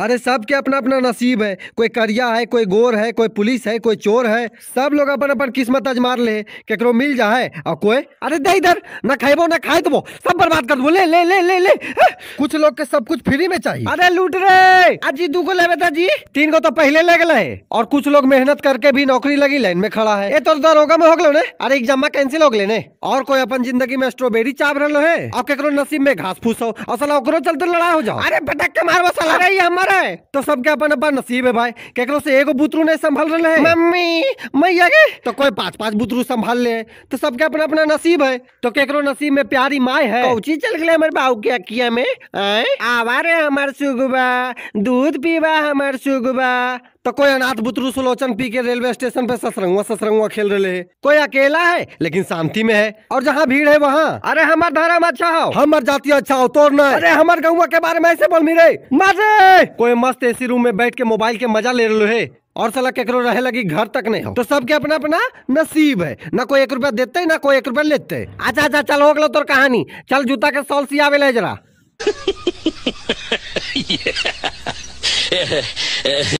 अरे सबके अपना अपना नसीब है कोई करिया है कोई गोर है कोई पुलिस है कोई चोर है सब लोग अपन अपन किस्मत अजमार ले केकरो मिल जा है और कोई अरे दे इधर ना खाइबो ना खाए तो सब बर्बाद कर दो ले ले ले ले ले कुछ लोग के सब कुछ फ्री में चाहिए अरे लूट रहे आज जी दू को लेवे जी तीन को तो पहले ले गए और कुछ लोग मेहनत करके भी नौकरी लगी लाइन में खड़ा है ये तो दरोगा में हो गए ने अरे एग्जाम कैंसिल हो गए ने और कोई अपन जिंदगी में स्ट्रॉबेरी चाप रहे है और केकरो नसीब में घास फूस हो और ओकरो चलते लड़ाई हो जाओ अरे पटक के मारबो सला अरे हमारे है तो सबके अपन अपन नसीब है भाई केकरो से एगो बुतरू नहीं संभाल रहे है मम्मी मैया के तो कोई पांच पांच बुतरू संभाल ले तो सबके अपना अपना नसीब है तो केकरो नसीब में प्यारी माय है कौची चल गए हमारे बाबू के अकिया में आवा रे हमार सुगबा दूध पीवा हमार सुगबा तो कोई अनाथ बुतरु सुलोचन पी के रेलवे स्टेशन पे ससरंगवा ससरंगवा खेल रहे है कोई अकेला है लेकिन शांति में है और जहाँ भीड़ है वहाँ अरे हमारे धर्म अच्छा हो हमारे जाति अच्छा हो तो अरे हमारे गहुआ के बारे में ऐसे बोल मिले मजे कोई मस्त एसी रूम में बैठ के मोबाइल के मजा ले रहे है और सलाह केकरो रहे लगी घर तक नहीं हो तो सबके अपना अपना नसीब है ना कोई एक रुपया देते ना कोई एक रुपया लेते अच्छा अच्छा चल हो गलो तोर कहानी चल जूता के सॉल सियावे ले जरा